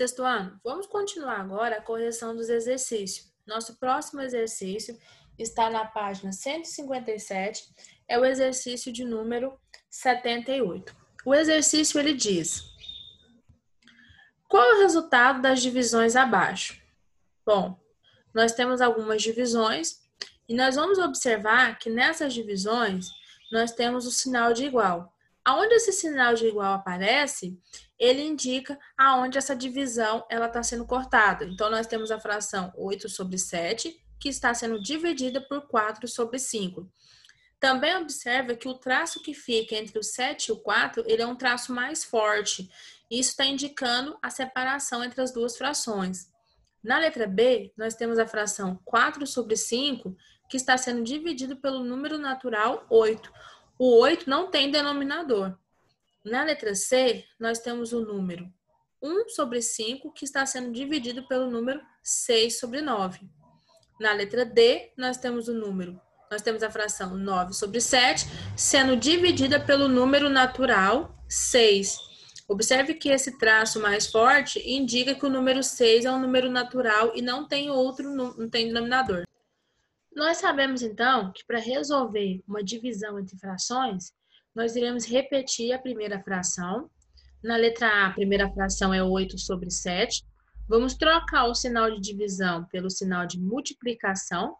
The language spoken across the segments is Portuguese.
Sexto ano, vamos continuar agora a correção dos exercícios. Nosso próximo exercício está na página 157, é o exercício de número 78. O exercício ele diz: Qual é o resultado das divisões abaixo? Bom, nós temos algumas divisões e nós vamos observar que nessas divisões nós temos o sinal de igual. Aonde esse sinal de igual aparece, ele indica aonde essa divisão está sendo cortada. Então, nós temos a fração 8 sobre 7, que está sendo dividida por 4 sobre 5. Também observa que o traço que fica entre o 7 e o 4, ele é um traço mais forte. Isso está indicando a separação entre as duas frações. Na letra B, nós temos a fração 4 sobre 5, que está sendo dividido pelo número natural 8. O 8 não tem denominador. Na letra C, nós temos o número 1 sobre 5, que está sendo dividido pelo número 6 sobre 9. Na letra D, nós temos o número, nós temos a fração 9 sobre 7, sendo dividida pelo número natural 6. Observe que esse traço mais forte indica que o número 6 é um número natural e não tem outro, não tem denominador. Nós sabemos então que para resolver uma divisão entre frações, nós iremos repetir a primeira fração. Na letra A, a primeira fração é 8 sobre 7. Vamos trocar o sinal de divisão pelo sinal de multiplicação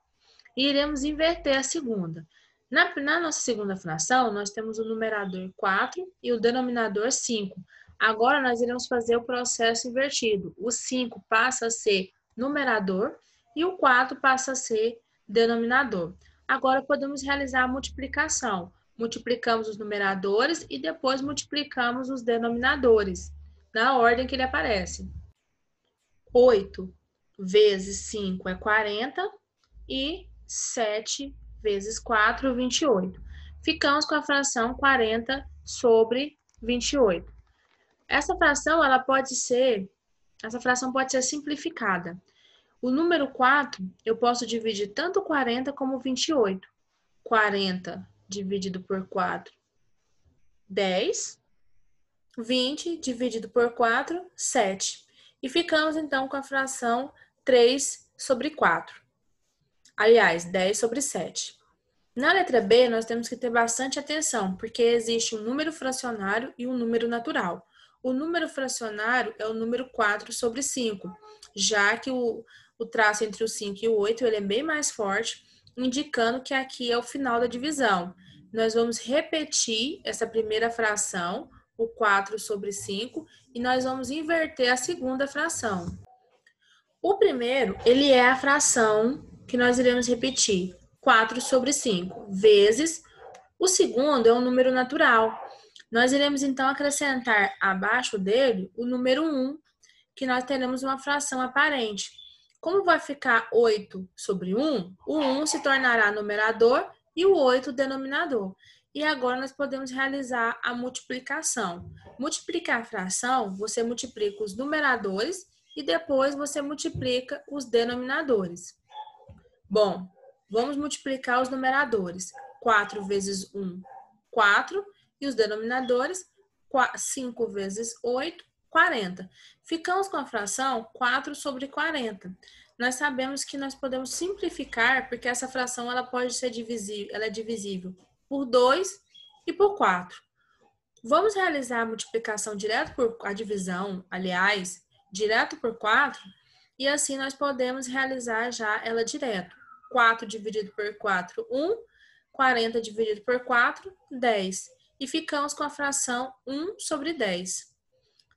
e iremos inverter a segunda. Na, na nossa segunda fração, nós temos o numerador 4 e o denominador 5. Agora, nós iremos fazer o processo invertido. O 5 passa a ser numerador e o 4 passa a ser denominador. Agora podemos realizar a multiplicação. Multiplicamos os numeradores e depois multiplicamos os denominadores, na ordem que ele aparece. 8 vezes 5 é 40 e 7 vezes 4, 28. Ficamos com a fração 40 sobre 28. Essa fração ela pode ser, essa fração pode ser simplificada. O número 4, eu posso dividir tanto 40 como 28. 40 dividido por 4, 10. 20 dividido por 4, 7. E ficamos então com a fração 3 sobre 4. Aliás, 10 sobre 7. Na letra B, nós temos que ter bastante atenção, porque existe um número fracionário e um número natural. O número fracionário é o número 4 sobre 5, já que o, o traço entre o 5 e o 8 ele é bem mais forte, indicando que aqui é o final da divisão. Nós vamos repetir essa primeira fração, o 4 sobre 5, e nós vamos inverter a segunda fração. O primeiro, ele é a fração que nós iremos repetir, 4 sobre 5, vezes o segundo é um número natural. Nós iremos então acrescentar abaixo dele o número 1, que nós teremos uma fração aparente. Como vai ficar 8 sobre 1, o 1 se tornará numerador e o 8 denominador. E agora nós podemos realizar a multiplicação. Multiplicar a fração, você multiplica os numeradores e depois você multiplica os denominadores. Bom, vamos multiplicar os numeradores. 4 vezes 1, 4. E os denominadores, 5 vezes 8, 40. Ficamos com a fração 4 sobre 40. Nós sabemos que nós podemos simplificar, porque essa fração ela pode ser divisível, ela é divisível por 2 e por 4. Vamos realizar a multiplicação direto por a divisão, aliás, direto por 4, e assim nós podemos realizar já ela direto. 4 dividido por 4, 1. 40 dividido por 4, 10. E ficamos com a fração 1 sobre 10.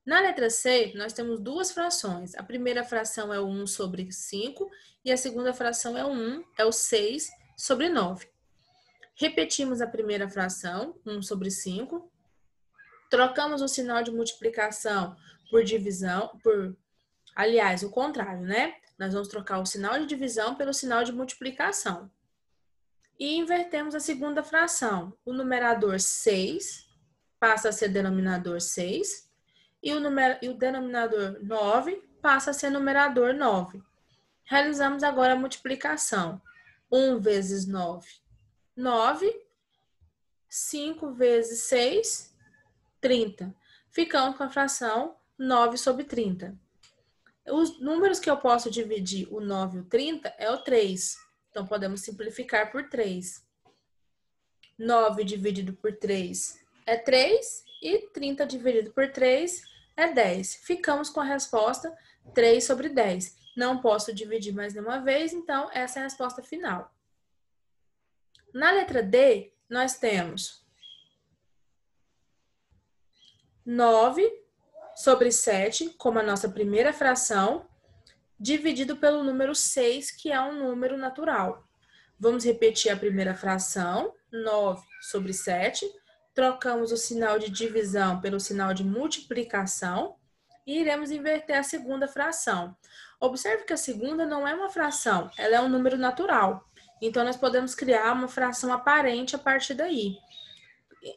Na letra C, nós temos duas frações. A primeira fração é o 1 sobre 5 e a segunda fração é o 1, é o 6 sobre 9. Repetimos a primeira fração, 1 sobre 5. Trocamos o sinal de multiplicação por divisão, por aliás, o contrário, né? Nós vamos trocar o sinal de divisão pelo sinal de multiplicação. E invertemos a segunda fração. O numerador 6 passa a ser denominador 6 e o, e o denominador 9 passa a ser numerador 9. Realizamos agora a multiplicação. 1 vezes 9, 9. 5 vezes 6, 30. Ficamos com a fração 9 sobre 30. Os números que eu posso dividir o 9 e o 30 é o 3. Então, podemos simplificar por 3. 9 dividido por 3 é 3 e 30 dividido por 3 é 10. Ficamos com a resposta 3 sobre 10. Não posso dividir mais nenhuma vez, então essa é a resposta final. Na letra D, nós temos 9 sobre 7, como a nossa primeira fração, dividido pelo número 6, que é um número natural. Vamos repetir a primeira fração, 9 sobre 7, trocamos o sinal de divisão pelo sinal de multiplicação e iremos inverter a segunda fração. Observe que a segunda não é uma fração, ela é um número natural. Então, nós podemos criar uma fração aparente a partir daí,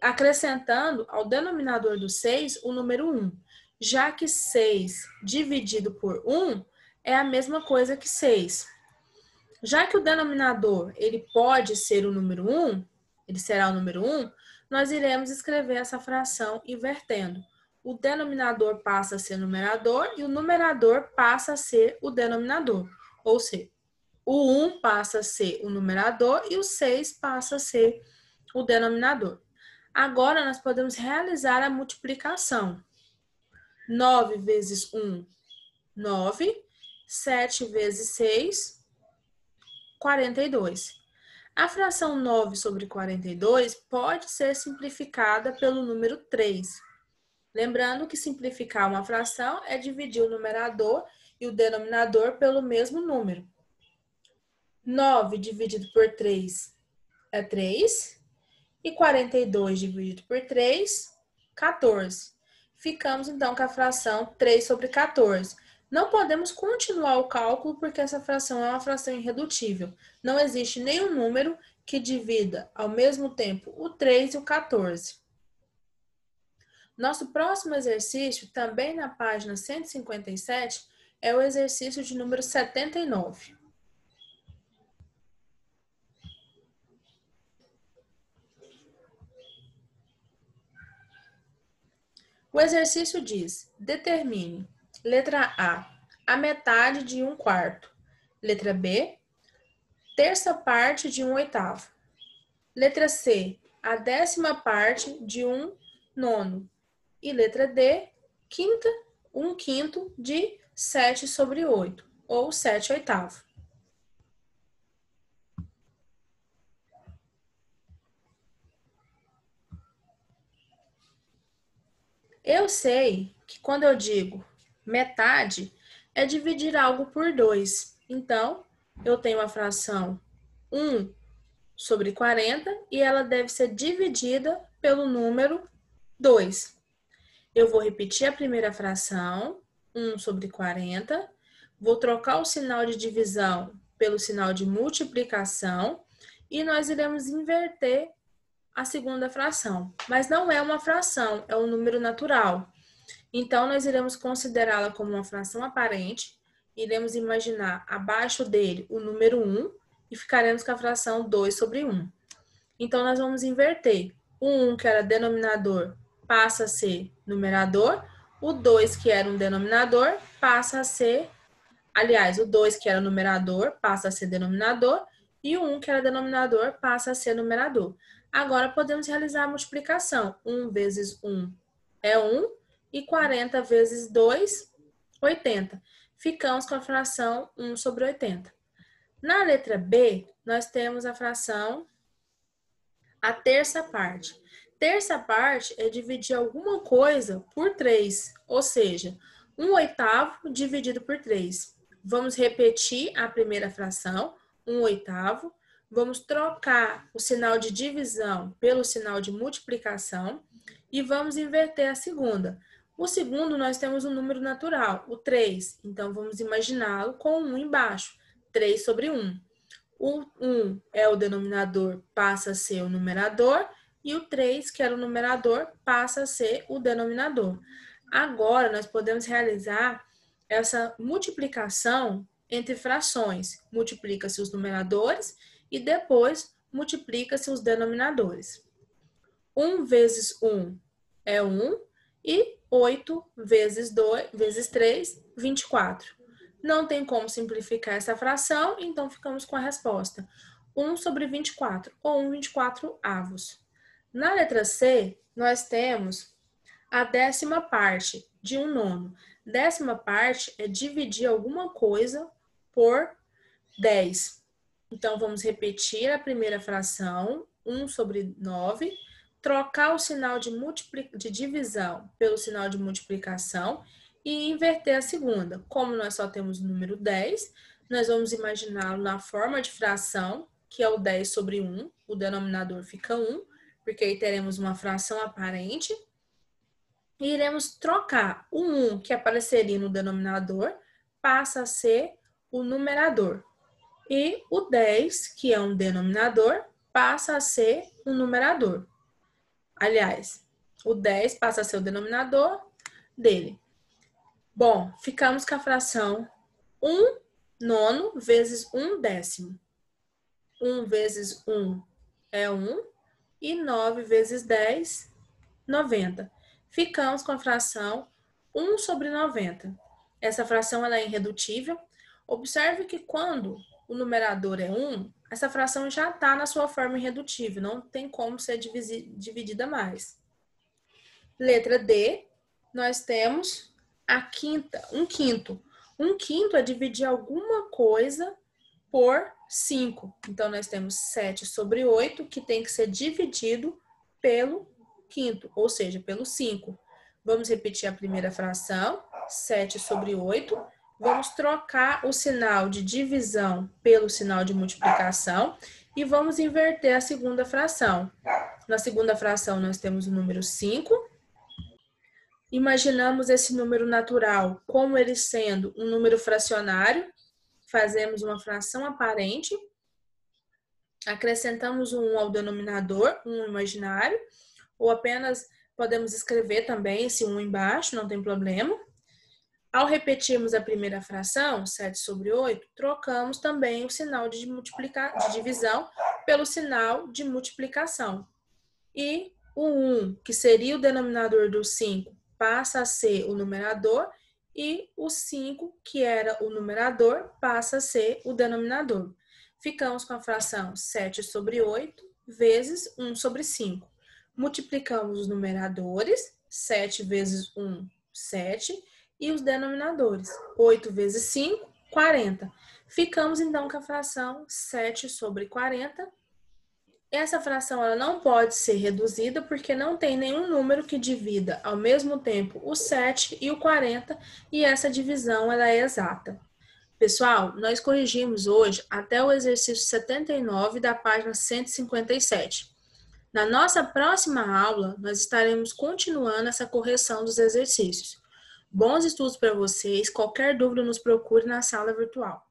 acrescentando ao denominador do 6 o número 1, já que 6 dividido por 1 é a mesma coisa que 6. Já que o denominador ele pode ser o número 1, ele será o número 1, nós iremos escrever essa fração invertendo. O denominador passa a ser numerador e o numerador passa a ser o denominador. Ou seja, o 1 passa a ser o numerador e o 6 passa a ser o denominador. Agora, nós podemos realizar a multiplicação. 9 vezes 1, 9. 7 vezes 6, 42. A fração 9 sobre 42 pode ser simplificada pelo número 3. Lembrando que simplificar uma fração é dividir o numerador e o denominador pelo mesmo número. 9 dividido por 3 é 3. E 42 dividido por 3, 14. Ficamos então com a fração 3 sobre 14. Não podemos continuar o cálculo porque essa fração é uma fração irredutível. Não existe nenhum número que divida ao mesmo tempo o 3 e o 14. Nosso próximo exercício, também na página 157, é o exercício de número 79. O exercício diz: determine Letra A, a metade de um quarto. Letra B, terça parte de um oitavo. Letra C, a décima parte de um nono. E letra D, quinta, um quinto de 7 sobre 8, ou 7 oitavo. Eu sei que quando eu digo metade é dividir algo por 2. Então, eu tenho a fração 1 sobre 40 e ela deve ser dividida pelo número 2. Eu vou repetir a primeira fração, 1 sobre 40, vou trocar o sinal de divisão pelo sinal de multiplicação e nós iremos inverter a segunda fração. Mas não é uma fração, é um número natural. Então, nós iremos considerá-la como uma fração aparente, iremos imaginar abaixo dele o número 1 e ficaremos com a fração 2 sobre 1. Então, nós vamos inverter. O 1, que era denominador, passa a ser numerador. O 2, que era um denominador, passa a ser... Aliás, o 2, que era numerador, passa a ser denominador. E o 1, que era denominador, passa a ser numerador. Agora, podemos realizar a multiplicação. 1 vezes 1 é 1 e 40 vezes 2, 80. Ficamos com a fração 1 sobre 80. Na letra B, nós temos a fração a terça parte. Terça parte é dividir alguma coisa por 3, ou seja, 1 oitavo dividido por 3. Vamos repetir a primeira fração, 1 oitavo. Vamos trocar o sinal de divisão pelo sinal de multiplicação e vamos inverter a segunda. O segundo, nós temos um número natural, o 3. Então, vamos imaginá-lo com 1 um embaixo, 3 sobre 1. O 1 é o denominador, passa a ser o numerador, e o 3, que era o numerador, passa a ser o denominador. Agora, nós podemos realizar essa multiplicação entre frações. Multiplica-se os numeradores e depois multiplica-se os denominadores. 1 vezes 1 é 1 e 8 vezes 2 vezes 3, 24. Não tem como simplificar essa fração, então ficamos com a resposta 1 sobre 24, ou 1 24 avos. Na letra C, nós temos a décima parte de um nono. Décima parte é dividir alguma coisa por 10. Então, vamos repetir a primeira fração, 1 sobre 9, trocar o sinal de, de divisão pelo sinal de multiplicação e inverter a segunda. Como nós só temos o número 10, nós vamos imaginá-lo na forma de fração, que é o 10 sobre 1, o denominador fica 1, porque aí teremos uma fração aparente. E iremos trocar o 1 que apareceria no denominador, passa a ser o numerador. E o 10, que é um denominador, passa a ser um numerador. Aliás, o 10 passa a ser o denominador dele. Bom, ficamos com a fração 1 nono vezes 1 décimo. 1 vezes 1 é 1 e 9 vezes 10, 90. Ficamos com a fração 1 sobre 90. Essa fração ela é irredutível. Observe que quando o numerador é 1, essa fração já está na sua forma irredutível, não tem como ser dividida mais. Letra D, nós temos a quinta, um quinto. Um quinto é dividir alguma coisa por 5. Então, nós temos 7 sobre 8, que tem que ser dividido pelo quinto, ou seja, pelo 5. Vamos repetir a primeira fração, 7 sobre 8, vamos trocar o sinal de divisão pelo sinal de multiplicação e vamos inverter a segunda fração. Na segunda fração, nós temos o número 5. Imaginamos esse número natural como ele sendo um número fracionário. Fazemos uma fração aparente. Acrescentamos um 1 ao denominador, um imaginário, ou apenas podemos escrever também esse 1 embaixo, não tem problema. Ao repetirmos a primeira fração, 7 sobre 8, trocamos também o sinal de, multiplicar, de divisão pelo sinal de multiplicação. E o 1, que seria o denominador do 5, passa a ser o numerador, e o 5, que era o numerador, passa a ser o denominador. Ficamos com a fração 7 sobre 8 vezes 1 sobre 5. Multiplicamos os numeradores, 7 vezes 1, 7 e os denominadores. 8 vezes 5, 40. Ficamos então com a fração 7 sobre 40. Essa fração ela não pode ser reduzida porque não tem nenhum número que divida ao mesmo tempo o 7 e o 40 e essa divisão ela é exata. Pessoal, nós corrigimos hoje até o exercício 79 da página 157. Na nossa próxima aula, nós estaremos continuando essa correção dos exercícios. Bons estudos para vocês. Qualquer dúvida, nos procure na sala virtual.